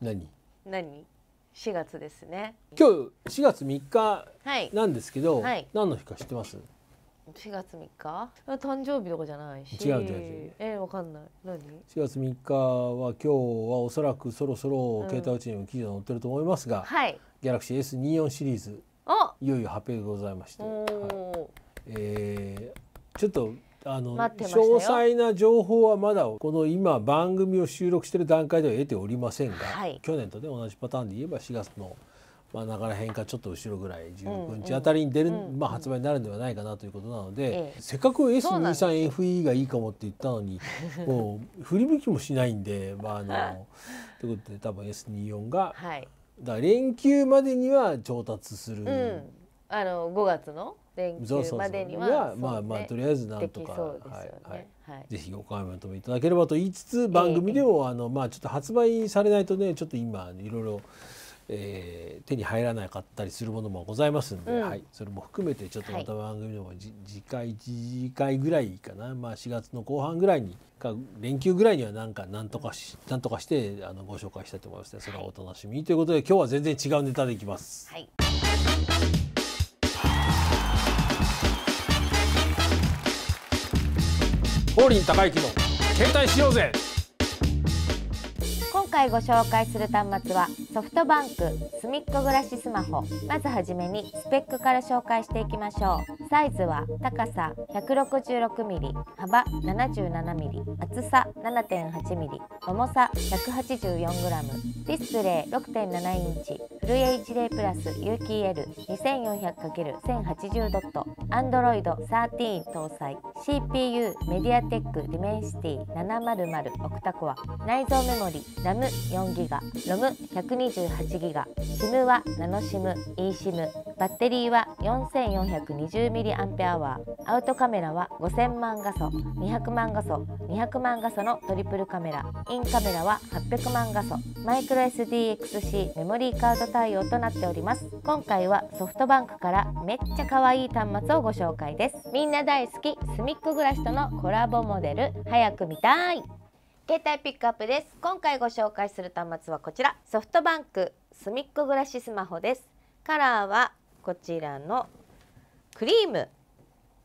何何四月ですね今日四月三日なんですけど、はい何の日か知ってます四月三日誕生日とかじゃないし違う違う違うえー、わかんない何四月三日は今日はおそらくそろそろ携帯うちにも記事が載ってると思いますが、うん、はい、ギャラクシー S24 シリーズいよいよ発表でございまして、はい、えー、ちょっとあの詳細な情報はまだこの今番組を収録している段階では得ておりませんが、はい、去年とね同じパターンで言えば4月のまあ、ながら変化ちょっと後ろぐらい19日あたりに出る、うんうん、まあ、発売になるんではないかなということなので、せっかく S23FE がいいかもって言ったのに もう振り向きもしないんでまああの ということで多分 S24 が、はい、だ連休までには調達する。うん、あの5月の連休までにはまあまあとりあえずなんとか、はいぜひお買い求めいただければと言いつつ番組でも、あのまあちょっと発売されないとねちょっと今いろいろ。えー、手に入らなかったりするものもございますんで、はい、それも含めてちょっとまた番組でも、次回次回ぐらいかな、まあ、4月の後半ぐらいにか連休ぐらいにはなんかなんとかし、なんとかしてあのご紹介したいと思いますのでそれはお楽しみということで今日は全然違うネタでいきます。はい法林高之の携帯しようぜ今回ご紹介する端末はソフトバンクすみっこ暮らしスマホまずはじめにスペックから紹介していきましょうサイズは高さ 166mm 幅 77mm 厚さ 7.8mm 重さ 184g ディスプレイ6.7インチフル HD プラス u k L2400×1080 ドット Android 13搭載 CPU メディアテックディメンシティ700オクタコア内蔵メモリ RAM4GB r o 1 2 0 128ギガ SIM はナノ SIMeSIM バッテリーは 4420mAh アウトカメラは5000万画素200万画素200万画素のトリプルカメラインカメラは800万画素マイクロ SDXC メモリーカード対応となっております今回はソフトバンクからめっちゃ可愛い端末をご紹介ですみんな大好きスミック暮らしとのコラボモデル早く見たい携帯ピックアップです今回ご紹介する端末はこちらソフトバンクすみっこ暮らしスマホですカラーはこちらのクリーム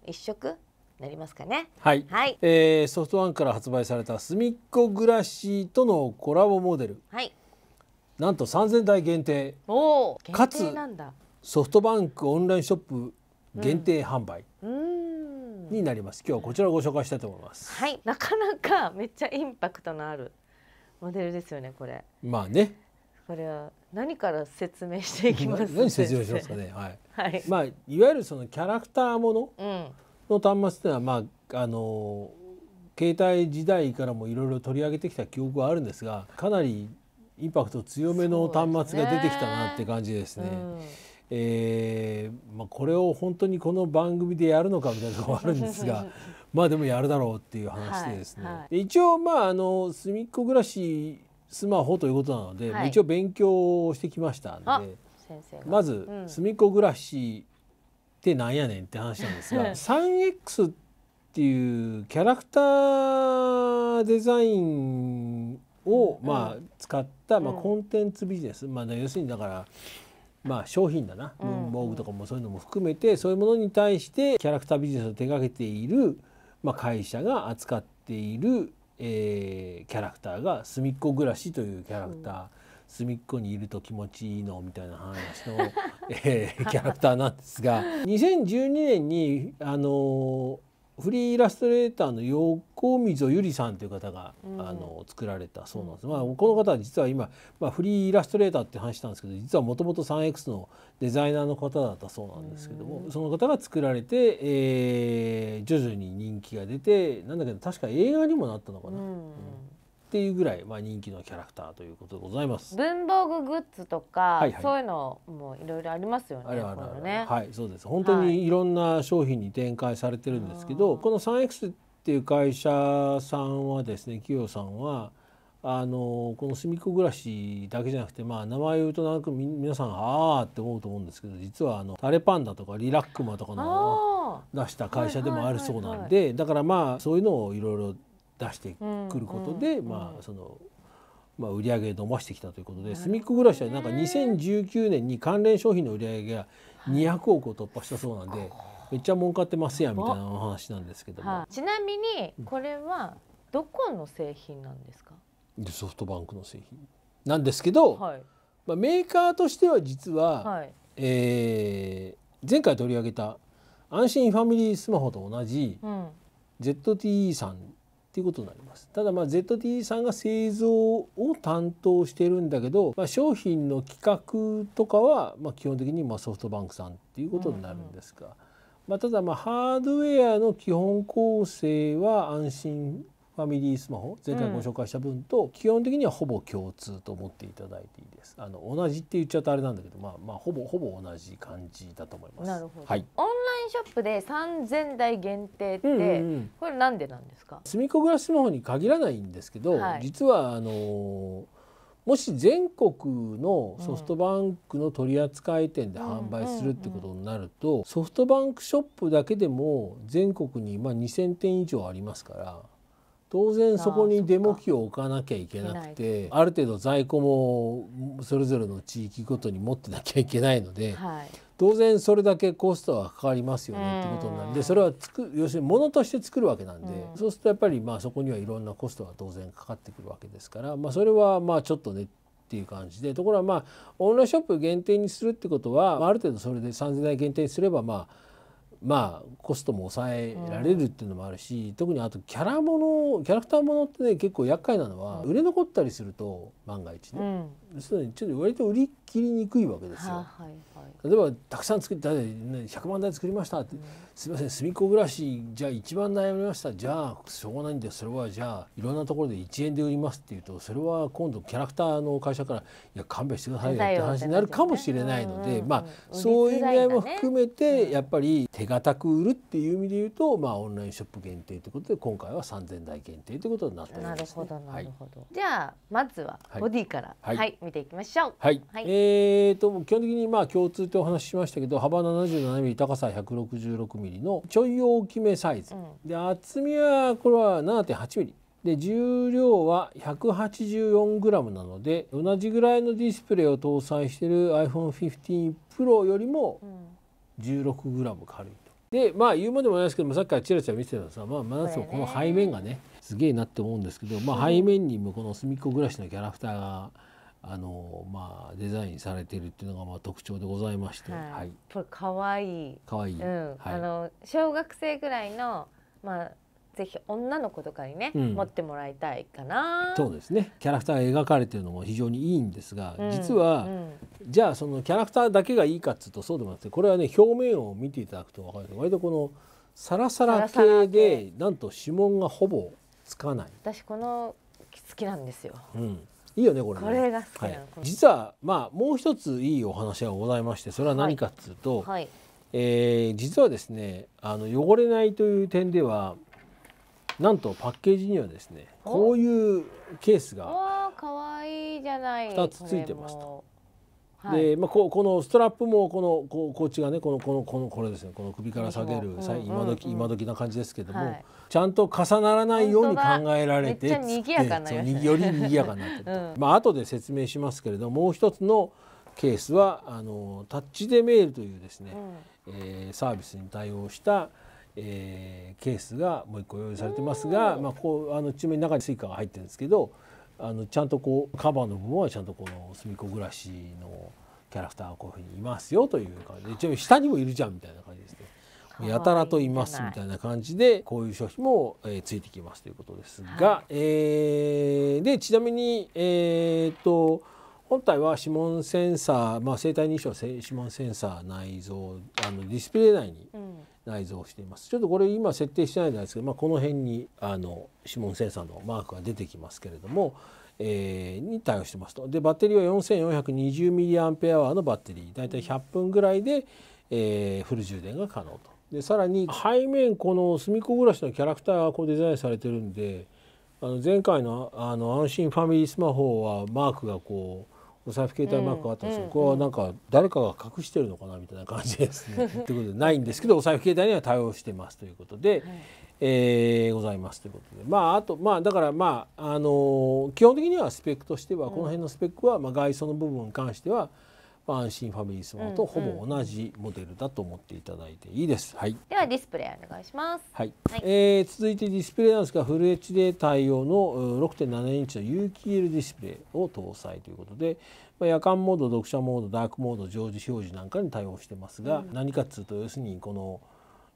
一色なりますかねはい、はい、えー、ソフトバンクから発売されたすみっこ暮らしとのコラボモデルはいなんと3000台限定かつソフトバンクオンラインショップ限定販売、うんになります今日はこちらをご紹介したいと思いますはいなかなかめっちゃインパクトのあるモデルですよねこれまあねこれは何から説明していきます 何説明しますかねはい、はい、まあいわゆるそのキャラクターものの端末っていうのは、まああの携帯時代からもいろいろ取り上げてきた記憶はあるんですがかなりインパクト強めの端末が出てきたなって感じですね。えー、まあ、これを本当にこの番組でやるのかみたいなところあるんですが まあでもやるだろうっていう話でですね、はいはい、一応まああの隅っこ暮らしスマホということなので、はい、一応勉強をしてきましたんでまず、うん、隅っこ暮らしってなんやねんって話なんですが 3X っていうキャラクターデザインを、まあ、使った、まあ、コンテンツビジネス、まあ、要するにだからまあ、商品だな文房具とかもそういうのも含めて、そういうものに対してキャラクタービジネスを手がけている、まあ、会社が扱っている、えー、キャラクターが「すみっこ暮らし」というキャラクター、みっこにいると気持ちいいのみたいな話の、えー、キャラクターなんですが2012年にあのフリーイラストレーターの横溝ゆりさんという方が、うん、あの作られたそうなんです、まあ、この方は実は今、まあ、フリーイラストレーターって話したんですけど実はもともと 3X のデザイナーの方だったそうなんですけども、うん、その方が作られて、えー、徐々に人気が出てなんだけど確か映画にもなったのかな。うんっていうぐらい、まあ、人気のキャラクターということでございます文房具グッズとか、はいはい、そういうのもいろいろありますよねあるあるある、ね、はいそうです本当にいろんな商品に展開されてるんですけど、はい、この 3X っていう会社さんはですね企業さんはあのこの「すみっこ暮らし」だけじゃなくて、まあ、名前を言うとなんか皆さんああって思うと思うんですけど実はあのタレパンダとかリラックマとかの出した会社でもあるそうなんで、だからまあそういうのをいろいろ出してくることで、うん、まあそのまあ、売り上げ伸ばしてきたということで、スみっク暮らしはなんか2019年に関連商品の売り上げが200億を突破したそうなんで、めっちゃ儲かってますやんみたいなお話なんですけども、はあ、ちなみにこれはどこの製品なんですか、うん、ソフトバンクの製品なんですけど、はい、まあ、メーカーとしては実は、はい、えー、前回取り上げた安心ファミリースマホと同じ、うん、ZTE さんっていうことになりますただまあ ZTE さんが製造を担当してるんだけど、まあ、商品の企画とかはま基本的にまソフトバンクさんっていうことになるんですが、まあ、ただまハードウェアの基本構成は安心ファミリースマホ前回ご紹介した分と、基本的にはほぼ共通と思っていただいていいですあの同じって言っちゃうとあれなんだけど、まあ、まあほぼほぼ同じ感じだと思いますなるほど、はい、オンラインショップで三千台限定って、うんうんうん、これなんでなんですか住み暮らしスマホに限らないんですけど、はい、実はあのもし全国のソフトバンクの取扱店で販売するってことになるとソフトバンクショップだけでも全国にまあ二千店以上ありますから当然そこにデモ機を置かなきゃいけなくてある程度在庫もそれぞれの地域ごとに持ってなきゃいけないので、はい、当然それだけコストはかかりますよねってことになるんでそれはく要するに物として作るわけなんで、うん、そうするとやっぱりまあそこにはいろんなコストが当然かかってくるわけですから、まあ、それはまあちょっとねっていう感じでところはまあオンラインショップ限定にするってことは、まあ、ある程度それで3,000台限定にすればまあまあコストも抑えられるっていうのもあるし、うん、特にあとキャラものキャラクターものってね結構厄介なのは、うん、売れ残ったりすると万が一ね、うん、すでにちょっと割と売り切りにくいわけですよ。はあはい例えばたくさん作って100万台作りましたって、うん、すみません隅っこ暮らしじゃあ一番悩みましたじゃあしょうがないんでそれはじゃあいろんなところで1円で売りますっていうとそれは今度キャラクターの会社からいや勘弁してくださいよって話になるかもしれないので、まあそういう意味合いも含めてやっぱり手堅く売るっていう意味で言うと、まあ、オンラインショップ限定ということで今回は3000台限定ということになっております、ね、なるほどなるほど、はい、じゃあまずはボディから、はい、はい、見ていきましょう。はい、はい、えーと基本的にまあ共通ってお話ししましたけど幅 77mm 高さ 166mm のちょい大きめサイズ、うん、で厚みはこれは 7.8mm で重量は 184g なので同じぐらいのディスプレイを搭載している iPhone15Pro よりも 16g 軽いと。でまあ言うまでもないですけどもさっきからチラチラ見てたのさ、まあ、真夏もこの背面がねすげえなって思うんですけど、まあ、背面にもこの隅っこ暮らしのキャラクターが。あのまあデザインされているっていうのがまあ特徴でございまして、はい、はい、これ可愛い可愛い、うん、はい、あの小学生ぐらいのまあぜひ女の子とかにね、うん、持ってもらいたいかなそうですねキャラクターが描かれてるのも非常にいいんですが、うん、実は、うん、じゃあそのキャラクターだけがいいかっつうとそうでもなくてこれはね表面を見ていただくと分かるけど割とこのサラサラ系でなんと指紋がほぼつかない私この好きなんですよ、うん、いいよねこれ、ね、これが好きなの、はい、実はまあもう一ついいお話がございましてそれは何かっつうと、はいはい、えー、実はですねあの汚れないという点ではなんとパッケージにはですねこういうケースがわいじゃない2つついてますと。はい、で、まあ、ここのストラップもこのここっちがねこのこのこのこれですねこの首から下げる、うん、今時今時な感じですけども、はい、ちゃんと重ならないように考えられてっっ賑やかよりぎやかになってるうん、まあ後で説明しますけれどもう一つのケースはあのタッチでメールというですね、うん、えー、サービスに対応したえー、ケースがもう一個用意されてますが、まあ、こうあのちなみ中にスイカが入ってるんですけどあのちゃんとこうカバーの部分はちゃんとこのすみこ暮らしのキャラクターはこういうふうにいますよという感じでちなみに下にもいるじゃんみたいな感じですね。やたらといますみたいな感じでこういう商品も、えついてきますということですが、えー、でちなみに、えっと本体は指紋センサー、まあ、生体認証指紋センサー内蔵あのディスプレイ内に、うん内蔵していますちょっとこれ今設定してないんですけど、まあ、この辺にあの指紋センサーのマークが出てきますけれども、えー、に対応してますとでバッテリーは 4420mAh のバッテリーだいたい100分ぐらいで、えー、フル充電が可能とでさらに背面このすみっこ暮らしのキャラクターがこうデザインされてるんであの前回のあの安心ファミリースマホはマークがこう。お財布携帯マークがあったんですうん、ここはなんか誰かが隠してるのかなみたいな感じですね。ということでないんですけどお財布携帯には対応してますということで、はい、えー、ございますということでまああとまあだからまああのー、基本的にはスペックとしてはこの辺のスペックは、まあ、外装の部分に関しては、うん安心ファミリースマート、ほぼ同じモデルだと思っていただいていいです。はい、ではディスプレイお願いします。はい。はい、えー、続いてディスプレイなんですが、フル HD 対応の6.7インチの有機 EL ディスプレイを搭載ということで、まあ、夜間モード、読者モード、ダークモード、常時表示なんかに対応してますが、うん、何かっつうと要するにこの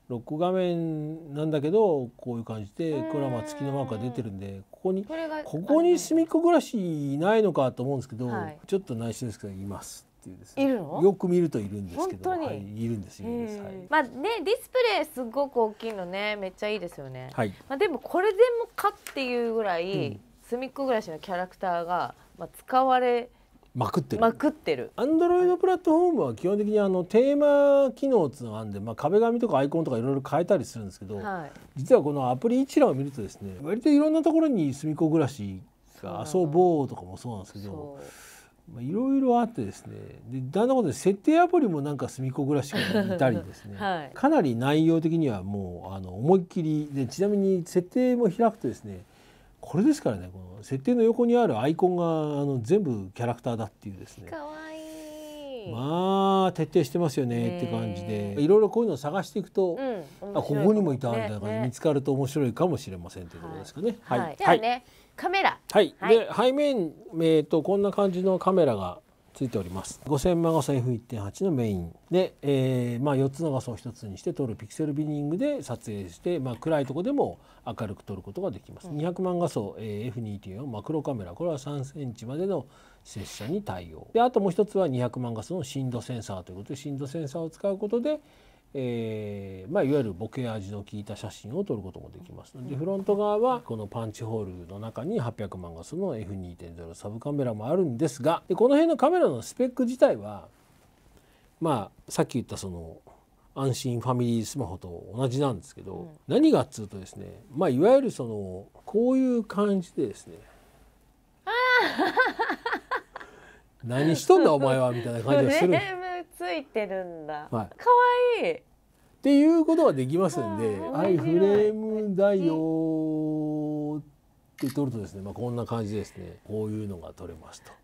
ロック画面なんだけどこういう感じでクラマ月のマークが出てるんでここにここに隅っこ暮らしいないのかと思うんですけど、ちょっと内緒ですけどいます。っていうですね。いるの？よく見るといるんですけど、はい、いるんですいはい、まあねディスプレイすごく大きいのね、めっちゃいいですよね。はい。まあでもこれでもかっていうぐらい、うん、隅っこ暮らしのキャラクターがまあ使われまくってる。まくってる。アンドロイドプラットフォームは基本的にあのテーマ機能つてのあんで、まあ壁紙とかアイコンとかいろいろ変えたりするんですけど、はい、実はこのアプリ一覧を見るとですね、割といろんなところに隅っこ暮らしが遊ぼうとかもそうなんですけど。いろいろあってですねでだんだんことで設定アプリもなんか隅っこ暮らしがいたりですね、はい、かなり内容的にはもうあの思いっきりでちなみに設定も開くとですねこれですからねこの設定の横にあるアイコンがあの全部キャラクターだっていうですね。かわいいまあ徹底してますよねって感じでいろいろこういうのを探していくと、うん、あここにもいたみたいな感じ見つかると面白いかもしれませんというところですかね。はい、はい、はい、ね、はいカメラ。はい。はい、で背面えっ、ー、とこんな感じのカメラがついております。5000画素 f1.8 のメインで、えー、まあ4つの画素を1つにして撮るピクセルビニングで撮影して、まあ暗いとこでも明るく撮ることができます。二百200万画素、えー、f2.4 マクロカメラこれは3センチまでの接写に対応。であともう一つは200万画素の振動センサーということで振動センサーを使うことでえーまあ、いわゆるボケ味の効いた写真を撮ることもできますのでフロント側はこのパンチホールの中に800万画素の F2.0 サブカメラもあるんですがでこの辺のカメラのスペック自体はまあさっき言ったその安心ファミリースマホと同じなんですけど、うん、何がっつうとですね、まあ、いわゆるそのこういう感じでですね 何しとんだお前はみたいな感じがする。ついてるんだ。はい、かわいい。っていうことができますんで、アイフレームだよって取るとですね、まあこんな感じですね。こういうのが取れますと。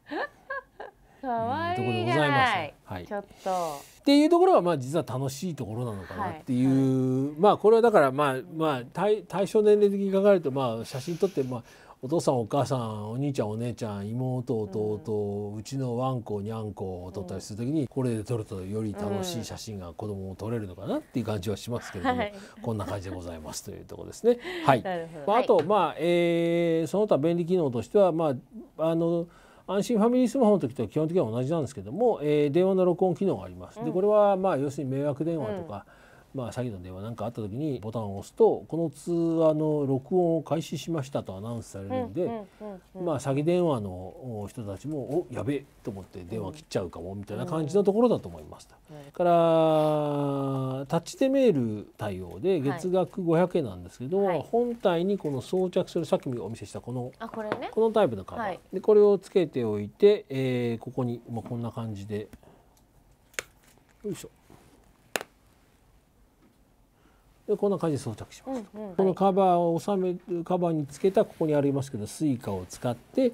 かわいいところでございます。はい。ちょっと。っていうところはまあ実は楽しいところなのかなっていう、はいはい、まあこれはだからまあまあ対対象年齢的に考えるとまあ写真撮ってまあお父さんお母さんお兄ちゃんお姉ちゃん妹弟、うん、うちのワンコにゃんこを撮ったりする時に、うん、これで撮るとより楽しい写真が子供も撮れるのかなっていう感じはしますけれども、はい、こんな感じでございますというとこですね。はい、まあ、と、まあえー、その他便利機能としては、まあ、あの安心ファミリースマホの時と基本的には同じなんですけども、えー、電話の録音機能があります。でこれはまあ要するに迷惑電話とか、うんまあ、詐欺の電話なんかあった時にボタンを押すとこの通話の録音を開始しましたとアナウンスされるんで、まあ、詐欺電話の人たちも「おやべえ」と思って電話切っちゃうかもみたいな感じのところだと思いました。からタッチでメール対応で月額500円なんですけど、はい、本体にこの装着するさっきお見せしたこのこ,、ね、このタイプのカバー、はい、でこれをつけておいて、えー、ここに、まあ、こんな感じでよいしょ。でこんな感じで装着します、うんうん、このカバーを収めるカバーにつけたここにありますけど suica を使って、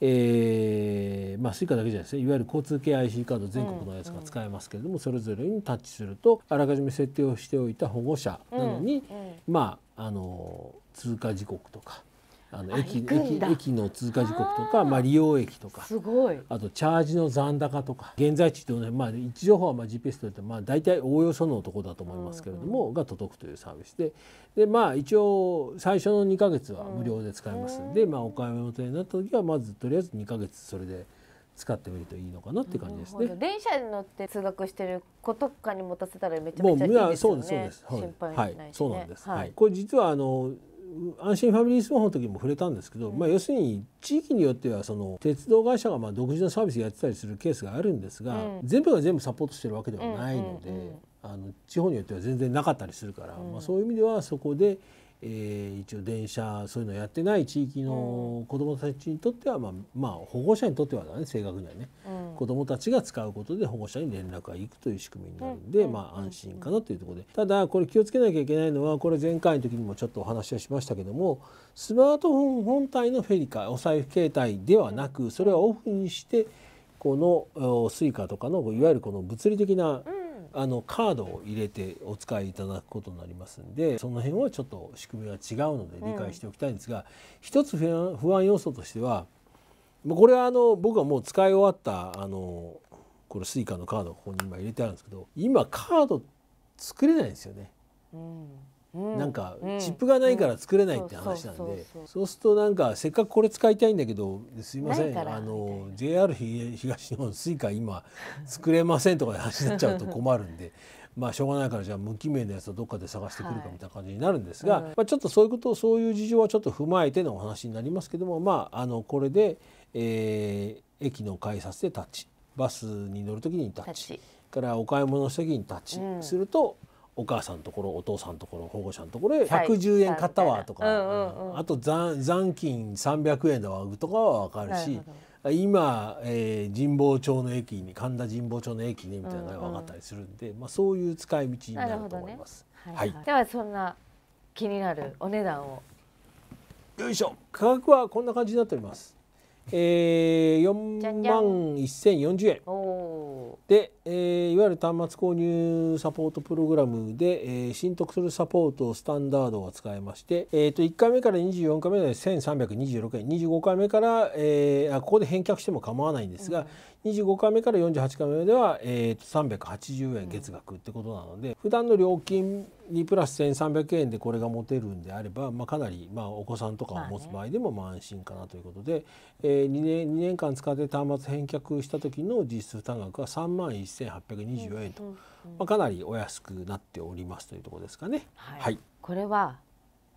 えー、まあ suica だけじゃないですねいわゆる交通系 IC カード全国のやつが使えますけれども、うんうん、それぞれにタッチするとあらかじめ設定をしておいた保護者なのに、うんうん、まああの通過時刻とかあの駅駅駅の通過時刻とかまあ、利用駅とかすごいあとチャージの残高とか現在地というのは、まあ、位置情報はまあ GPS といって、まあ、大体おおよそのところだと思いますけれども、うんうん、が届くというサービスでで、まあ、一応最初の2か月は無料で使えますんで、うん、まあ、お買い物になった時はまずとりあえず2か月それで。使ってみるといいのかなって感じですね。電車に乗って通学してる子とかに持たせたらめちゃめちゃいいですよね。もうそうですそうです。はい、心配ないしね、はい、そうなんです。はい、これ実はあの安心ファミリースマホの時も触れたんですけど、まあ、要するに地域によってはその鉄道会社がまあ独自のサービスやってたりするケースがあるんですが、全部が全部サポートしてるわけではないので、あの地方によっては全然なかったりするから、まあ、そういう意味ではそこで。えー、一応電車そういうのやってない地域の子どもたちにとっては、まあ、まあ保護者にとってはだね正確にはね、うん、子どもたちが使うことで保護者に連絡がいくという仕組みになるんで、うん、まあ安心かなというところで、うん、ただこれ気をつけなきゃいけないのはこれ前回の時にもちょっとお話ししましたけどもスマートフォン本体のフェリカお財布携帯ではなくそれはオフにしてこの suica とかのいわゆるこの物理的な、うんあのカードを入れてお使いいただくことになりますんでその辺はちょっと仕組みが違うので理解しておきたいんですが、うん、一つ不安要素としてはこれはあの僕はもう使い終わったあのこれ Suica のカードをここに今入れてあるんですけど今カード作れないんですよね。うんなんかチップがないから作れないって話なんでそうするとなんかせっかくこれ使いたいんだけどすいませんあの JR 東日本 suica 今作れませんとかで話になっちゃうと困るんで。まあしょうがないからじゃあ無記名のやつをどっかで探してくるかみたいな感じになるんですが、まあ、ちょっとそういうことをそういう事情はちょっと踏まえてのお話になりますけどもまああのこれで、えー、駅の改札でタッチバスに乗る時にタッチからお買い物した時にタッチすると、お母さんのところお父さんのところ保護者のところ110円買ったわとか、うんうん、あと残金300円だわとかは分かるし今、えー、神保町の駅に神田神保町の駅にみたいなのが分かったりするんで、うんうん、まあ、そういう使い道になると思います。ねはい、はい、ではそんな気になるお値段をよいしょ価格はこんな感じになっております。えー、4万1040円で、えー、いわゆる端末購入サポートプログラムで、えー、新得するサポートスタンダードが使えまして、えー、と1回目から24回目で1326円25回目から、えー、ここで返却しても構わないんですが、25回目から48回目では、えー、と380円月額ってことなので、うん、普段の料金にプラス1,300円でこれが持てるんであれば、まあ、かなり、まあ、お子さんとかを持つ場合でもまあ安心かなということで、えー、2, 年2年間使って端末返却した時の実質負担額は3万1,824円と、まあ、かなりお安くなっておりますというところですかね。はい、はい、これは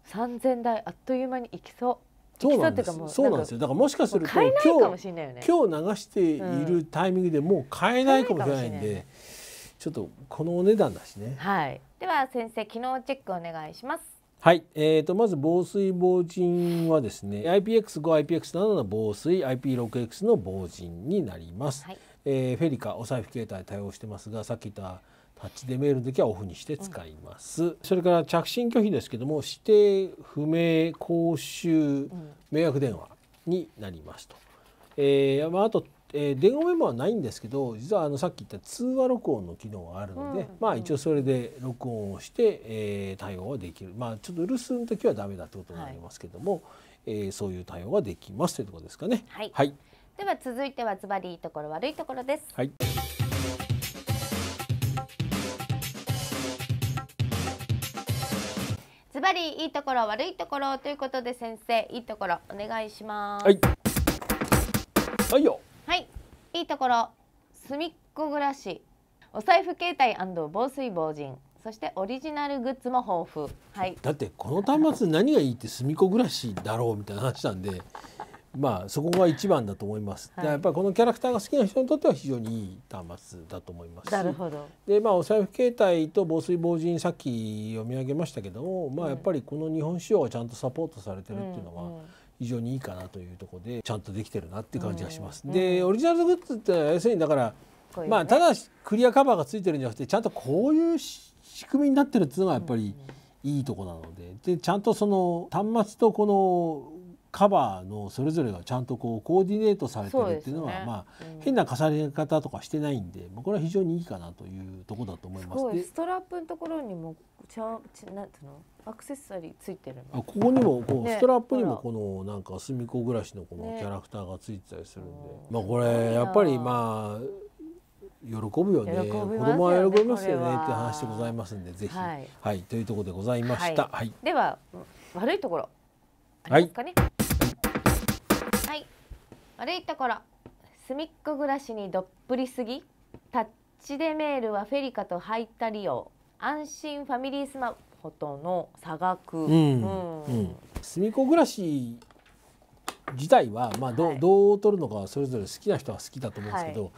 3 0台あっという間にいきそうそうなんですそうなんですよだからもしかすると、ね、今日今日流しているタイミングでもう買えないかもしれないんで、ちょっとこのお値段だしね。はい。では先生、機能チェックお願いします。はい、えーと、まず防水防塵はですね IPX5IPX7 の防水 IP6X の防塵になります、はい、えー、フェリカお財布携帯対応してますがさっき言ったタッチでメールの時はオフにして使います、うん、それから着信拒否ですけども指定不明公衆、うん迷惑電話になりますと。えーまあ、あと、えー、電話メモはないんですけど実はあのさっき言った通話録音の機能があるので、うん、まあ一応それで録音をして、えー、対応はできるまあちょっと留守の時はダメだってことになりますけども、はい、えー、そういう対応ができますというところですかね。はい、はい、では続いてはズバリいいところ悪いところです。はいパいいところ悪いところということで先生いいところお願いしますはいはいよはいいいところ隅っこ暮らしお財布携帯防水防塵そしてオリジナルグッズも豊富はいだってこの端末何がいいって隅っこ暮らしだろうみたいな話なんでまあそこが一番だと思います。はい、やっぱりこのキャラクターが好きな人にとっては非常にいい端末だと思いますし。なるほど。でまあお財布携帯と防水防塵さっき読み上げましたけども、まあやっぱりこの日本仕様がちゃんとサポートされてるっていうのは。うんうん非常にいいかなというとこでちゃんとできてるなっていう感じがします。うんでオリジナルグッズって要するにだから、ね、まあただクリアカバーがついてるんじゃなくてちゃんとこういう仕組みになってるっていうのがやっぱりいいとこなのででちゃんとその端末とこのカバーのそれぞれがちゃんとこうコーディネートされてるっていうのは、ね、まあ、うん、変な重ね方とかしてないんで、これは非常にいいかなというところだと思います。すストラップのところにもちゃちなんていうのアクセサリーついてるあここにもこう、ね、ストラップにもこのなんかすみこ暮らしのこのキャラクターがついてたりするんで、ね、まあこれやっぱりまあ喜ぶよね、ね、子供は喜びますよねって話でございますんでぜひ、はい、はい、というところでございました、はい、はい、では悪いところありますかね、はい悪いところ隅っこ暮らしにどっぷりすぎタッチでメールはフェリカとった利用安心ファミリースマホとの差額、うんうん、うん、隅っこ暮らし自体は、まあど、はい、どう取るのかはそれぞれ好きな人は好きだと思うんですけど、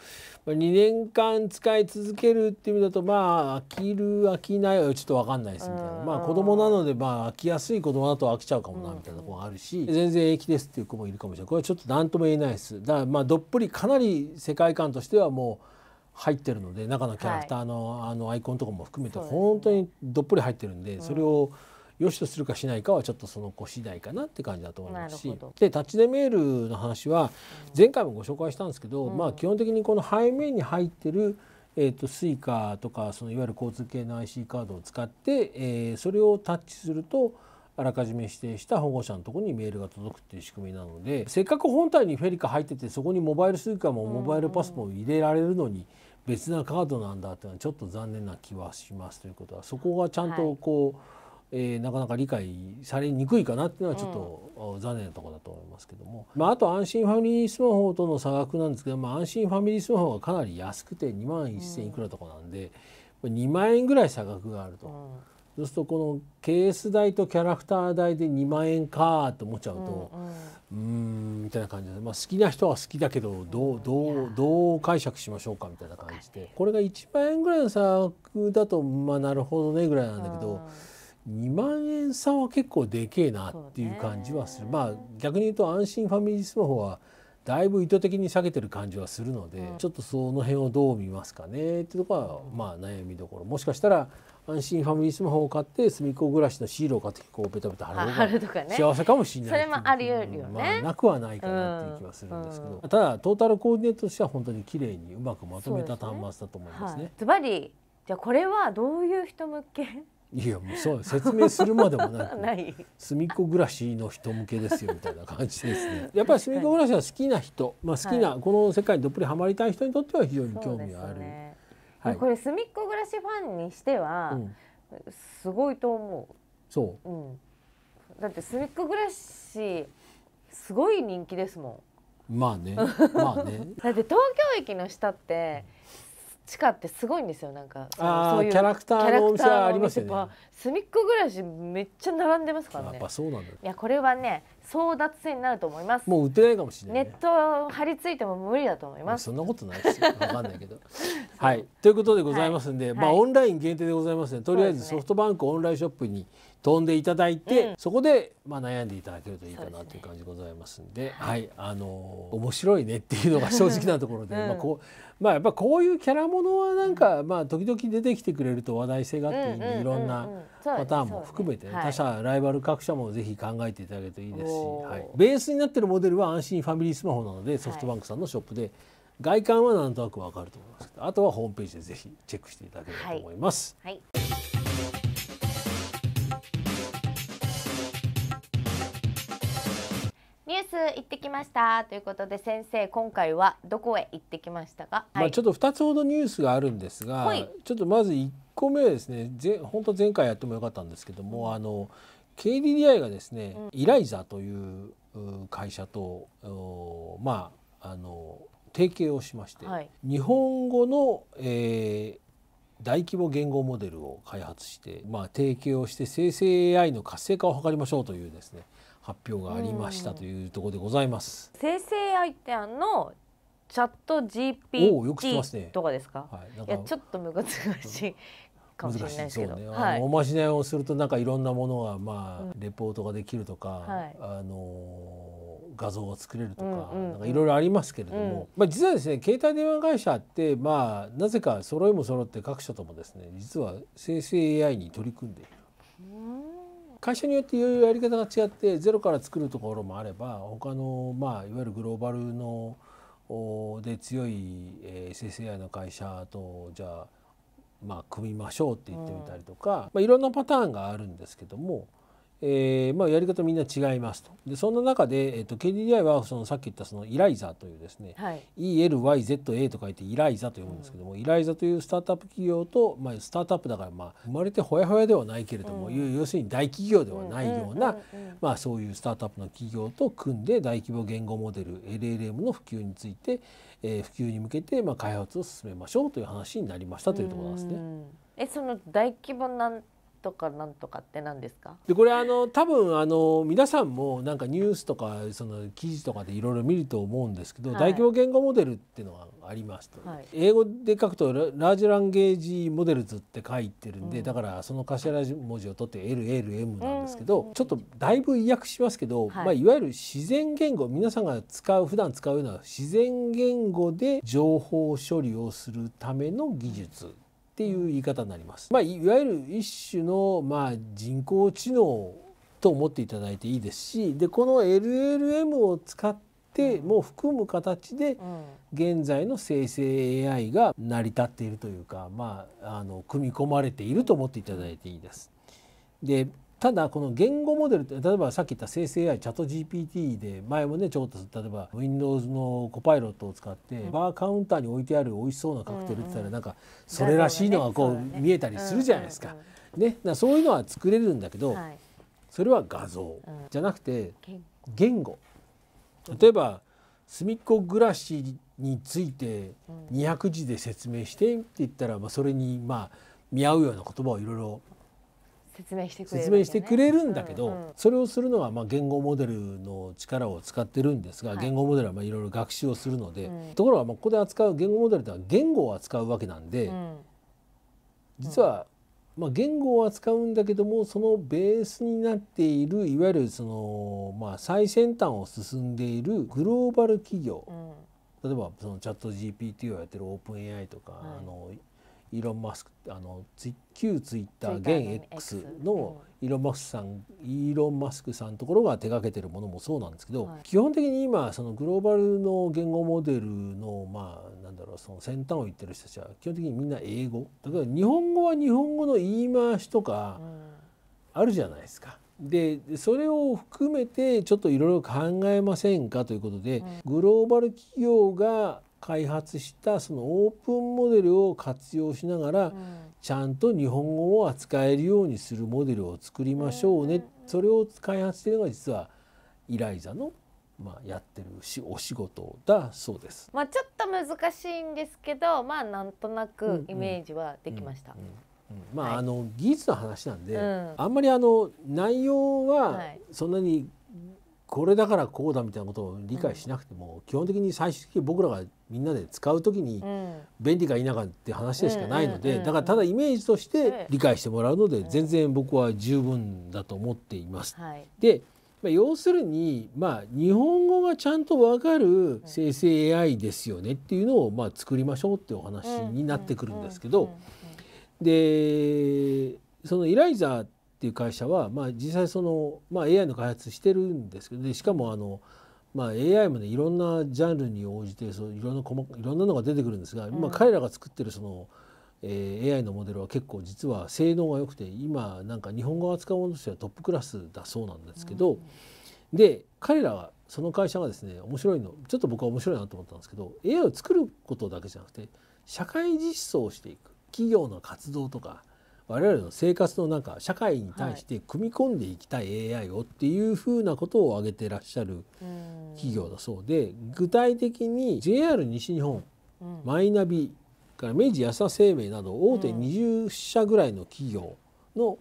はい、2年間使い続けるっていう意味だとまあ飽きる飽きないはちょっと分かんないですみたいなまあ子供なのでまあ飽きやすい子供だと飽きちゃうかもなみたいな子もあるし、うん全然平気ですっていう子もいるかもしれないこれはちょっと何とも言えないですだからまあどっぷりかなり世界観としてはもう入ってるので中のキャラクターのはい、あのアイコンとかも含めて本当にどっぷり入ってるんで、うん、それを。良しとするかしないかはちょっとその子次第かなって感じだと思いますしでタッチでメールの話は前回もご紹介したんですけど、うん、まあ基本的にこの背面に入ってるえーと、Suica とかそのいわゆる交通系の IC カードを使って、えー、それをタッチするとあらかじめ指定した保護者のところにメールが届くっていう仕組みなのでせっかく本体にフェリカ入っててそこにモバイル Suica もモバイルパスも入れられるのに別なカードなんだっていうのはちょっと残念な気はしますということはそこがちゃんとこう、はいえー、なかなか理解されにくいかなっていうのはちょっと、残念なとこだと思いますけども、まあ、あと安心ファミリースマホとの差額なんですけど、まあ、安心ファミリースマホがかなり安くて2万1,000いくらとかなんで、うん、2万円ぐらい差額があると、うん、そうするとこのケース代とキャラクター代で2万円かと思っちゃうと。うん、うんみたいな感じで、まあ、好きな人は好きだけどどうどうどう解釈しましょうかみたいな感じでこれが1万円ぐらいの差額だとまあなるほどねぐらいなんだけど。2万円差は結構でけえなっていう感じはする、まあ逆に言うと安心ファミリースマホはだいぶ意図的に下げてる感じはするので、うん、ちょっとその辺をどう見ますかねっていうとこはまあ悩みどころもしかしたら安心ファミリースマホを買って住みっ子暮らしのシールを買ってこうベタベタ貼るとか幸せかもしれないそれもあり得るよね、まあ、なくはないかなっていう気はするんですけど、うん、ただトータルコーディネートとしては本当に綺麗にうまくまとめた端末だと思いますね。ズバリじゃあこれはどういう人向けいやもうそう説明するまでもない ない隅っこ暮らしの人向けですよみたいな感じですね やっぱり隅っこ暮らしは好きな人、まあ、好きな、はい、この世界にどっぷりはまりたい人にとっては非常に興味がある、ねはい、これ隅っこ暮らしファンにしては、すごいと思うそう、うん、だって隅っこ暮らしすごい人気ですもんまあねまあね だって東京駅の下って、うん地下ってすごいんですよなんかそううキャラクターのお店ありますよね隅っこ暮らしめっちゃ並んでますからねやっぱそうなんだいやこれはね争奪戦になると思いますもう売ってないかもしれない、ね、ネット張り付いても無理だと思いますそんなことないですよ分 かんないけどはいということでございますんで、はい、まあオンライン限定でございますねとりあえずソフトバンクオンラインショップに、飛んでいただいて、うん、そこでまあ悩んでいただけるといいかなという感じでございますんで、ね、はい、あの面白いねっていうのが正直なところで、うん、まあこうまあやっぱこういうキャラものはなんか、うん、まあ時々出てきてくれると話題性があって、いろんなパターンも含めて、ねね、他社ライバル各社もぜひ考えていただけるといいですし、はい、ベースになってるモデルは安心ファミリースマホなのでソフトバンクさんのショップで、はい外観はなんとなくわかると思いますあとはホームページでぜひチェックしていただければと思います。はい、はいニュース行ってきましたということで先生今回はどこへ行ってきましたか、まあ、ちょっと2つほどニュースがあるんですが、はい、ちょっとまず1個目ですねぜ本当前回やってもよかったんですけどもあの KDDI がですね、うん、イライザという会社とまああの提携をしまして、はい、日本語の、えー、大規模言語モデルを開発して、まあ、提携をして生成 AI の活性化を図りましょうというですね発表がありましたというところでございます。生成相手のチャット GPT とかですか？ねはい、いやちょっと難しい。かもしれないですけど、ねはい、おまじないをするとなんかいろんなものがまあ、レポートができるとか、はい、あの画像が作れるとか、うんうん、なんかいろいろありますけれども、うん、まあ実はですね携帯電話会社ってまあなぜか揃いも揃って各社ともですね実は生成 AI に取り組んでいる。会社によっていろいろやり方が違ってゼロから作るところもあれば他のまあいわゆるグローバルので強い SSAI の会社とじゃあまあ組みましょうって言ってみたりとか、まあ、いろんなパターンがあるんですけどもえーまあ、やり方みんな違いますとでそんな中で、えーと、KDDI はそのさっき言ったそのイライザというですね、はい、ELYZA と書いてイライザと読むんですけども、うん、イライザというスタートアップ企業と、まあ、スタートアップだから、まあ、生まれてほやほやではないけれども、うん、要するに大企業ではないような、まあ、そういうスタートアップの企業と組んで大規模言語モデル LLM の普及について、えー、普及に向けて、まあ、開発を進めましょうという話になりましたというところなんですね。えその大規模なとかなんとかって何ですかでこれあの多分あの皆さんもなんかニュースとかその記事とかでいろいろ見ると思うんですけど、はい、大規模言語モデルっていうのはありまして、はい、英語で書くとラージランゲージモデルズって書いてるんで、うん、だからその頭文字を取って LLM なんですけど、うん、ちょっとだいぶ意訳しますけど、はい、まあ、いわゆる自然言語皆さんが使う普段使うような自然言語で情報処理をするための技術っていう言い方になります。まあ、いわゆる一種の、まあ、人工知能と思っていただいていいですしでこの LLM を使っても含む形で現在の生成 AI が成り立っているというか、まあ、あの組み込まれていると思っていただいていいです。でただこの言語モデルって例えばさっき言った生成 AI チャット GPT で前もねちょっと例えば Windows のコパイロットを使ってバーカウンターに置いてある美味しそうなカクテルって言ったらなんかそれらしいのがこう見えたりするじゃないですか。ね、だそういうのは作れるんだけど、それは画像じゃなくて言語。例えばすみっこ暮らしについて200字で説明してって言ったら、まあ、それにまあ見合うような言葉をいろいろ説明してくれる、ね、説明してくれるんだけど、うんうん、それをするのはまあ言語モデルの力を使ってるんですが、はい、言語モデルはまあいろいろ学習をするので、うん、ところがまあここで扱う言語モデルというのは言語を扱うわけなんで、うん、実はまあ言語を扱うんだけどもそのベースになっているいわゆるそのまあ最先端を進んでいるグローバル企業、うん、例えばそのチャット GPT をやってるオープン AI とか、はい、あのイーロン・マスクあの旧ツイッター現 X のイーロン・マスクさんイーロン・マスクさんところが手がけてるものもそうなんですけど、はい、基本的に今そのグローバルの言語モデルのまあなんだろうその先端を言ってる人たちは基本的にみんな英語例えば日本語は日本語の言い回しとかあるじゃないですか。でそれを含めてちょっといろいろ考えませんかということで、グローバル企業が開発したそのオープンモデルを活用しながら、ちゃんと日本語を扱えるようにするモデルを作りましょうね、それを開発しているのが実はイライザのまあ、やってるしお仕事だそうです。まあ、ちょっと難しいんですけど、まあ、なんとなくイメージはできました。まあ、あの技術の話なんで、うん、あんまりあの内容はそんなにこれだからこうだみたいなことを理解しなくても、うん、基本的に最終的に僕らがみんなで使う時に便利か否かって話でしかないので、だからただイメージとして理解してもらうので全然僕は十分だと思っています。でま要するに、まあ、日本語がちゃんと分かる生成 AI ですよねっていうのを、まあ、作りましょうってお話になってくるんですけどでそのイライザっていう会社は、まあ、実際その、まあ、AI の開発してるんですけどでしかもあの、まあ、AI もねいろんなジャンルに応じてそういろんな細いろんなのが出てくるんですが、うん、彼らが作ってるその、えー、AI のモデルは結構実は性能が良くて今なんか日本語を扱うものとしてはトップクラスだそうなんですけど、うん、で彼らはその会社がですね面白いのちょっと僕は面白いなと思ったんですけど AI を作ることだけじゃなくて社会実装をしていく企業の活動とか我々の生活の中社会に対して組み込んでいきたい AI をっていうふうなことを挙げてらっしゃる企業だそうで具体的に JR 西日本、マイナビから明治安田生命など大手20社ぐらいの企業の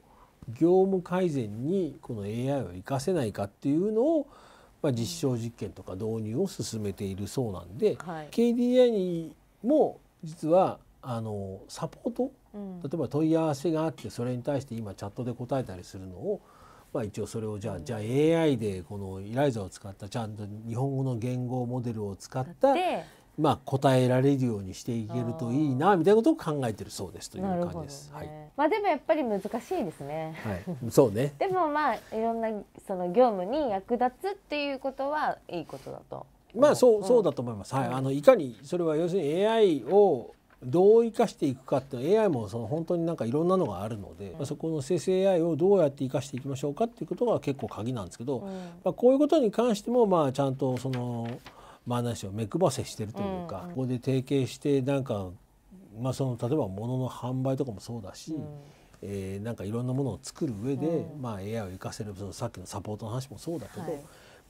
業務改善にこの AI を活かせないかっていうのをまあ、実証実験とか導入を進めているそうなんで、KDI にも実はあのサポート、うん、例えば問い合わせがあってそれに対して今チャットで答えたりするのを、まあ、一応それをじゃあ、うん、じゃあ AI でこのイライザーを使ったちゃんと日本語の言語モデルを使ったまあ、答えられるようにしていけるといいなみたいなことを考えてるそうですという感じです。ねはい、まあでもやっぱり難しいですね。はい、そうね。でもまあいろんなその業務に役立つっていうことはいいことだと。まあそうそうだと思います。はい、あのいかにそれは要するに AI をどう生かしていくかって AI もその本当になんかいろんなのがあるので、まあ、そこの生成 AI をどうやって生かしていきましょうかっていうことが結構鍵なんですけど、うん、まあ、こういうことに関してもまあちゃんとその。まあ、何し目配せしてるというか、うんうん、ここで提携してなんか、まあ、その例えば物の販売とかもそうだし、うん、えー、なんかいろんなものを作る上で、うん、まあ、AI を生かせるそのさっきのサポートの話もそうだけど、はい、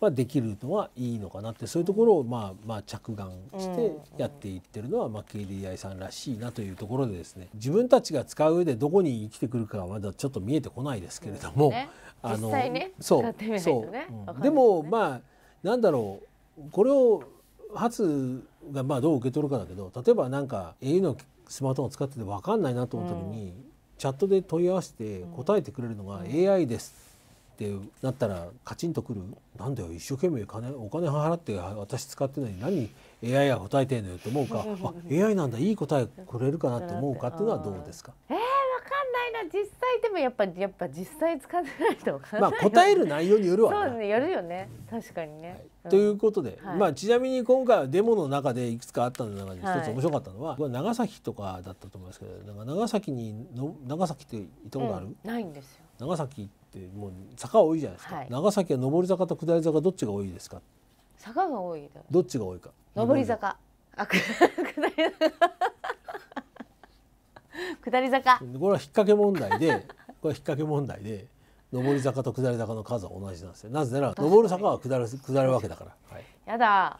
はできるのはいいのかなってそういうところをまあまあ着眼してやっていってるのは、まあ、KDDI さんらしいなというところでですね自分たちが使う上でどこに生きてくるかはまだちょっと見えてこないですけれども、ね、あの、ね、そうそう、でもまあなんだろうこれを初がまあどう受け取るかだけど例えばなんか au のスマートフォンを使ってて分かんないなと思った時に、うん、チャットで問い合わせて答えてくれるのが AI ですってなったらカチンとくるなんだよ一生懸命金お金払って私使ってない何 AI が答えてんのよと思うかあ AI なんだいい答えくれるかなって思うかっていうのはどうですか えー、わかんないな実際でもやっぱやっぱ実際使ってないとまあ答える内容によるわ、ね、そうねやるよね確かにね、はいということで、はい、まあちなみに今回はデモの中でいくつかあったの中で一つ面白かったのは、はい、長崎とかだったと思いますけどなんか長崎にの長崎って行ったことある、うん、ないんですよ長崎ってもう坂多いじゃないですか、はい、長崎は上り坂と下り坂どっちが多いですか坂が多いどっちが多いか上り坂あ 下り坂下り坂これは引っ掛け問題でこれは引っ掛け問題で上り坂と下り坂の数は同じなんですよなぜなら上り坂は下る下るわけだから、はい、やだ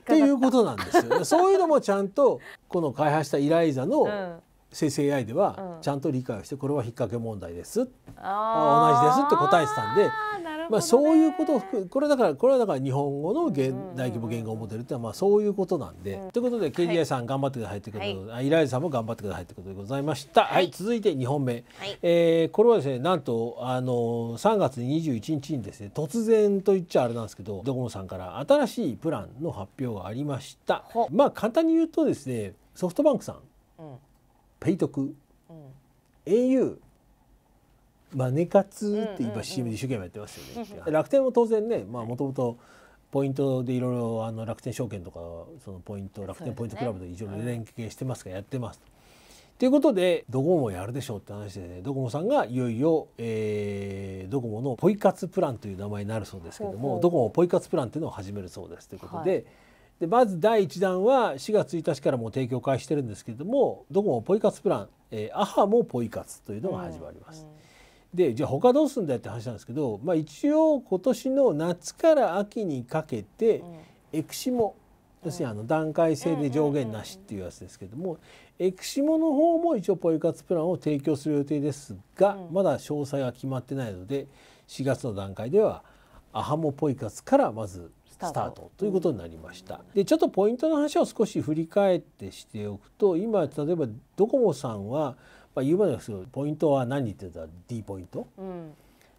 っていうことなんですよ、ね、そういうのもちゃんとこの開発したイライザのうん生成 AI ではちゃんと理解をして、これは引っ掛け問題ですあ同じですって答えてたんで、まあ、そういうことこれだからこれはだから日本語の現大規模言語モデルってのはまあそういうことなんで。うん、ということで KDI さん頑張ってくださいということで、はい、イライさんも頑張ってくださいということでございました。はい、はい、続いて2本目、はい、えー、これはですねなんとあの3月21日にですね突然と言っちゃあれなんですけどドコモさんから新しいプランの発表がありました。まあ簡単に言うとですねソフトバンクさん、うんペイトク、うん、au マネツって今 CM で一生懸命やってますよね、うんうんうん、楽天も当然ねもともとポイントでいろいろあの楽天証券とかそのポイント楽天ポイントクラブといろいろ連携してますからやってますと。ということでドコモもやるでしょうって話でねドコモさんがいよいよ、えー、ドコモのポイ活プランという名前になるそうですけどもドコモポイ活プランっていうのを始めるそうですということで、はいでまず第1弾は4月1日からもう提供開始してるんですけれどもどこもポイ活プラン、えー、アハもポイ活というのが始まります。でじゃあ他どうするんだよって話なんですけど、まあ、一応今年の夏から秋にかけて、エクシモ要するにあの段階性で上限なしっていうやつですけども、エクシモの方も一応ポイ活プランを提供する予定ですが、まだ詳細は決まってないので4月の段階ではアハモポイ活からまずタートということになりました。でちょっとポイントの話を少し振り返ってしておくと今例えばドコモさんは、まあ、言うまでですけどポイントは何言ってた D ポイント。うん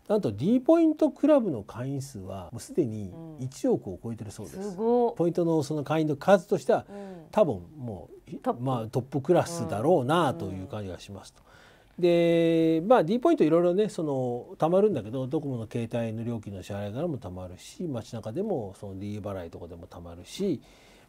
なんと D ポイントクラブの会員数はもうすでに1億を超えてるそうです。うん、すポイントのその会員の数としては、うん、多分もうまあトップクラスだろうなという感じがしますと。うんでまあ D ポイントいろいろねそのたまるんだけどドコモの携帯の料金の支払いからもたまるし街中でもその D 払いとかでもたまるし、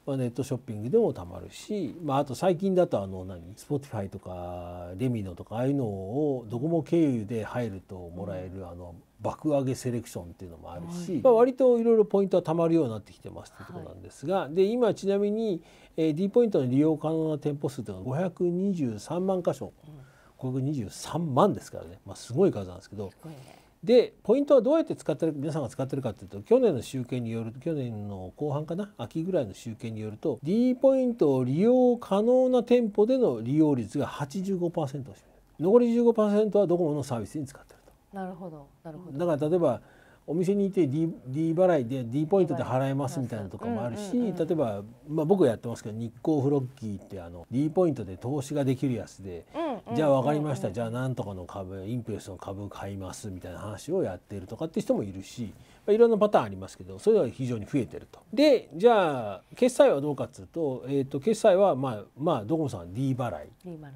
まあ、ネットショッピングでもたまるし、まあ、あと最近だとあの何スポティファイとかレミノとかああいうのをドコモ経由で入るともらえる、あの爆上げセレクションっていうのもあるし、はい、まあ、割といろいろポイントはたまるようになってきてますってとこなんですが、はい、で今ちなみに、えー、D ポイントの利用可能な店舗数というのは523万箇所。うん123万ですからね、まあ、すごい数なんですけど。でポイントはどうやって使ってる皆さんが使ってるかっていうと去年の集計によると去年の後半かな秋ぐらいの集計によると D ポイントを利用可能な店舗での利用率が85%を占める残り15%はドコモのサービスに使ってると。なるほどなるほどだから例えばお店にいて D, D 払いで D ポイントで払えますみたいなとかもあるし、例えばまあ、僕やってますけど日光フロッキーってあの D ポイントで投資ができるやつで、じゃあ分かりましたじゃあなんとかの株インプレスの株買いますみたいな話をやってるとかって人もいるし、まあ、いろんなパターンありますけどそれは非常に増えてると。でじゃあ決済はどうかっつうと,、えー、と決済は、まあ、まあドコモさんは D 払い D 払い、うん、は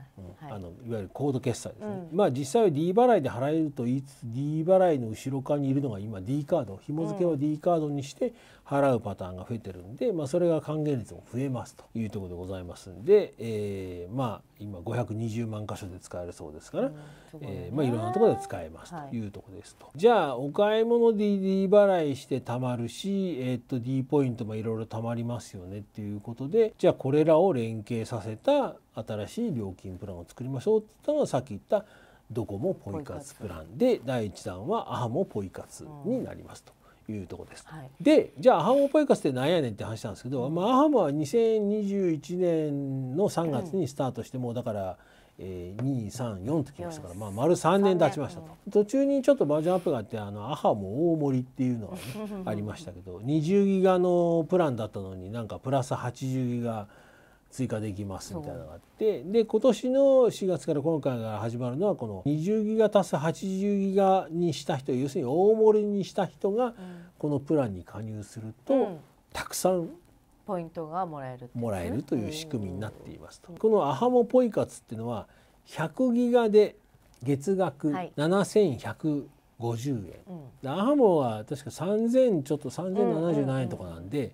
い、あのいわゆるコード決済ですね、うん、まあ、実際は D 払いで払えると言いつつ D 払いの後ろ側にいるのが今 D カード紐付けは D カードにして、うん払うパターンが増えてるんで、まあ、それが還元率も増えますというところでございますんで、えー、まあ今520万箇所で使えるそうですから、ね、えー、まあ、いろんなところで使えますというとこですと、はい、じゃあお買い物で D 払いして貯まるし、えー、っと D ポイントもいろいろ貯まりますよねっていうことでじゃあこれらを連携させた新しい料金プランを作りましょうって言ったのはさっき言ったドコモポイ活プランで第1弾はアハモポイ活になりますと。いうとこです。はい、でじゃあアハモポイ活ってなんやねんって話なんですけど、うん、まあ、アハモは2021年の3月にスタートして、うん、もうだから、えー、234ときましたから、まあ、丸3年経ちましたと、途中にちょっとバージョンアップがあってあのアハモ大盛りっていうのが、ね、ありましたけど20ギガのプランだったのになんかプラス80ギガ追加できますみたいなのがあってで今年の4月から今回が始まるのはこの20ギガ足す80ギガにした人要するに大盛りにした人がこのプランに加入すると、うん、たくさんポイントがもらえる、もらえるという仕組みになっていますと、うん、このアハモポイカツっていうのは100ギガで月額7150円、はいうん、アハモは確か3000ちょっと3077円とかなんで、うん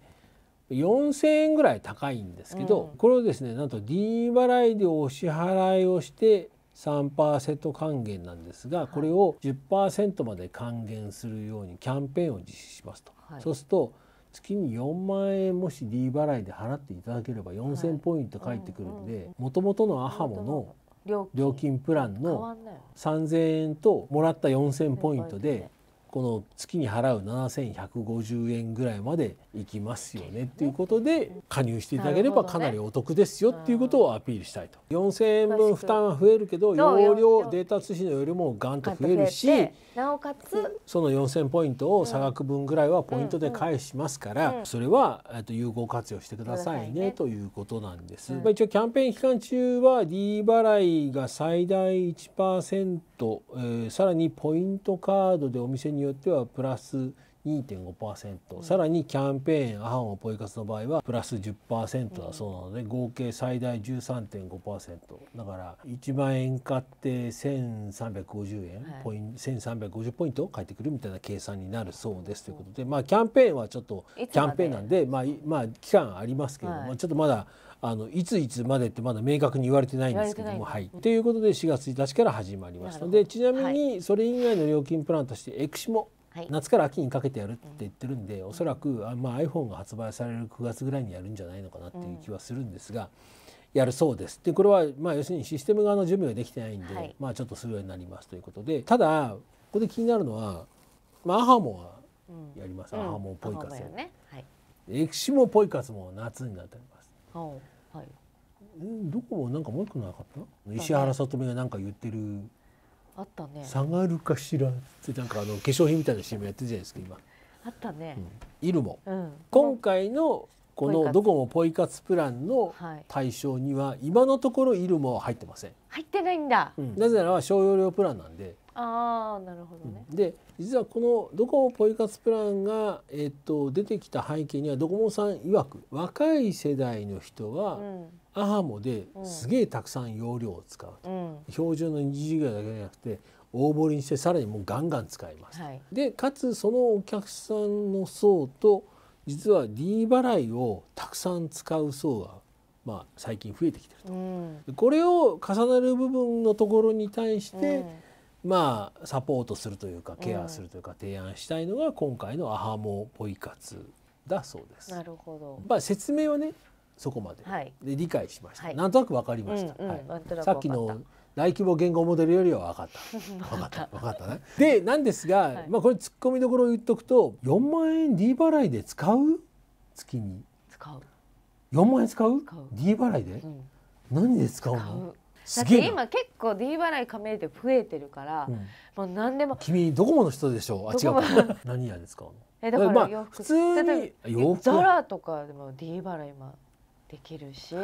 うんうん、4,000円ぐらい高いんですけど、うん、これをですねなんと D 払いでお支払いをして3%還元なんですが、これを10%まで還元するようにキャンペーンを実施しますと、はい、そうすると月に4万円もし D 払いで払っていただければ4,000ポイント返ってくるんでもともとのアハモの料金プランの3,000円ともらった4,000ポイントでこの月に払う7,150円ぐらいまでいきますよねっていうことで加入していただければかなりお得ですよっていうことをアピールしたいと。4,000円分負担は増えるけど容量データ通信の容量もガンと増えるしなおかつその4,000ポイントを差額分ぐらいはポイントで返しますからそれは有効活用してくださいねということなんです。まあ、一応キャンペーン期間中は D 払いが最大1%ト、えー、さらにポイントカードでお店によってはプラス2.5%、うさらにキャンペーンアハンをポイ活の場合はプラス10%だそうなので、うん、合計最大13.5%だから1万円買って1350円、はい、ポイン1350ポイント返ってくるみたいな計算になるそうです、ということでまあキャンペーンはちょっとキャンペーンなんでまあ、まあ、期間ありますけど、はい、ちょっとまだあのいついつまでってまだ明確に言われてないんですけども、はい。ということで4月1日から始まりましたでちなみにそれ以外の料金プランとしてエクシモ、はい、夏から秋にかけてやるって言ってるんで、うん、おそらくあ、まあ、iPhone が発売される9月ぐらいにやるんじゃないのかなっていう気はするんですが。やるそうです。でこれはまあ要するにシステム側の準備ができてないんで、はい、まあちょっとするようになりますということでただここで気になるのは、まあ、アハモはやります、うん、アハモポイカを、ねはい、エクシモポイカスも夏になっております。どこもなんかもう一個なかった石原さとみがなんか言ってるあったね下がるかしらってなんかあの化粧品みたいな CM やってるじゃないですか今あったね、うん、いるも、うん、今回のこのドコモポイ活プランの対象には今のところいるも入ってません入ってないんだ、うん、なぜなら商用量プランなんでああなるほどね、で実はこのドコモポイ活プランが、えっと、出てきた背景にはドコモさん曰く若い世代の人は、うん、アハモですげえたくさん容量を使うと、うん、標準の20ギガだけじゃなくて大盛りにしてさらにもうガンガン使います。はい、でかつそのお客さんの層と実は D 払いをたくさん使う層がまあ最近増えてきてると、うん、これを重なる部分のところに対して、まあ、サポートするというかケアするというか提案したいのが今回のアハモポイ活だそうです。なるほど、まあ、説明はねそこまで、はい、で理解しました、はい、なんとなくわかりました。うんうん、はい、さっきの大規模言語モデルよりは分かった分 かった分かったね。でなんですが、はい、まあ、これ突っ込みどころ言っとくと4万円 D 払いで使う月に使う4万円使う使う D 払いで、うん、何で使うのだって今結構 D 払い加盟で増えてるから、うん、もう何でも君ドコモの人でしょあ違う 何やですかえだから洋服、まあ、普通にザラとかでも D 払い今できるし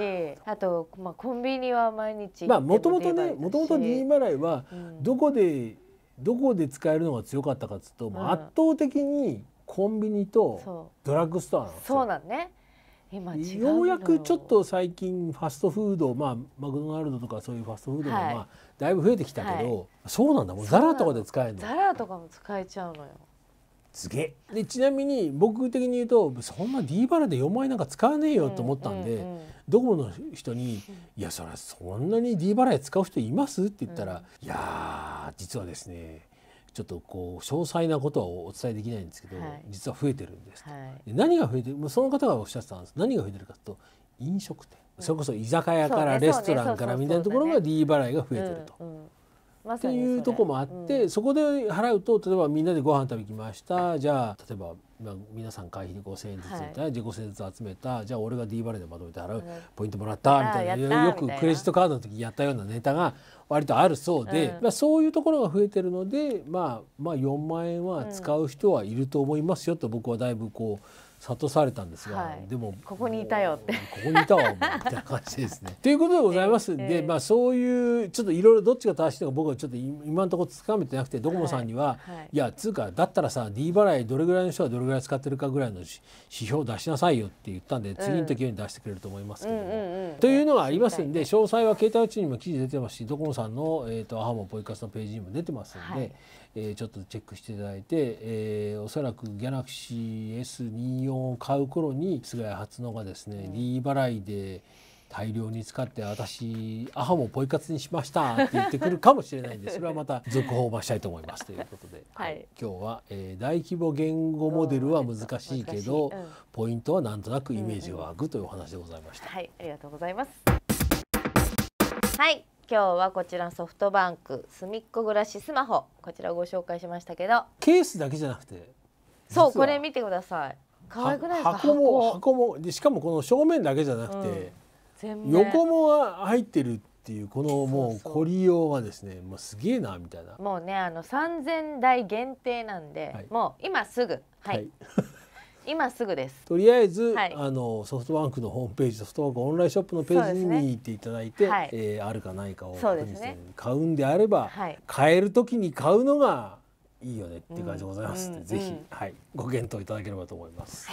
あと、まあ、コンビニは毎日まあもともとねもともと D 払いはどこで、うん、どこで使えるのが強かったかっつうと、うん、圧倒的にコンビニとドラッグストアなんですよ。そうなんねようやくちょっと最近ファストフード、まあ、マクドナルドとかそういうファストフードが、まあ、はい、だいぶ増えてきたけど、はい、そうなんだもうザラとかで使えるのザラとかも使えちゃうのよすげえでちなみに僕的に言うとそんな D バラで4枚なんか使わねえよと思ったんで、うんうんうん、ドコモの人に「いやそりゃそんなに D バラ使う人います?」って言ったら「うん、いや実はですねちょっとこう詳細なことはお伝えできないんですけど、はい、実は増えてるんですと、はい、何が増えてるその方がおっしゃってたんです何が増えてるかと飲食店、うん、それこそ居酒屋からレストランからみたいなところが D 払いが増えてると。っていうとこもあって、そこで払うと例えばみんなでご飯食べきましたじゃあ例えばまあ、皆さん会費で5,000円ずつ、はい、自己5 0 0ずつ集めたじゃあ俺が D バレーでまとめて払う、ポイントもらったみたいなよくクレジットカードの時やったようなネタが割とあるそうで、うん、まあ、そういうところが増えてるので、まあ、まあ4万円は使う人はいると思いますよと僕はだいぶこう。諭されたんですが、はい、でもここにいたよってここにいたわみたいな感じですね。ということでございます、えー、で、まあ、そういうちょっといろいろどっちが正しいのか僕はちょっと今のところつかめてなくてドコモさんには、はいはい、いやつうかだったらさ D 払いどれぐらいの人がどれぐらい使ってるかぐらいの指標を出しなさいよって言ったんで、次の時に出してくれると思いますけども、というのがありますんで詳細は携帯うちにも記事出てますしドコモさんの、えーと、アハモポイ活のページにも出てますんで、はい、えー、ちょっとチェックしていただいて、えー、おそらくギャラクシー S24 オンを買う頃に菅谷初乃がですね、利、うん、払いで大量に使って私アハもポイ活にしましたって言ってくるかもしれないんで それはまた続報を待したいと思いますということで、はい、今日は、えー、大規模言語モデルは難しいけど、うん、ポイントはなんとなくイメージを湧くというお話でございました。うんうん、はいありがとうございますはい今日はこちらソフトバンクすみっこ暮らしスマホこちらをご紹介しましたけどケースだけじゃなくてそうこれ見てください可愛くない箱も箱もでしかもこの正面だけじゃなくて、うん、横も入ってるっていうこのもう凝りようがですねもうすげえなみたいなもうねあの3000台限定なんで、はい、もう今すぐはい、はい 今すぐですとりあえず、はい、あのソフトバンクのホームページソフトバンクオンラインショップのページに行っていただいて、ね、はい、えー、あるかないかを確認して、ね、買うんであれば、はい、買える時に買うのがいいよねっていう感じでございます、うん、ぜひ、はい、ご検討いただければと思います。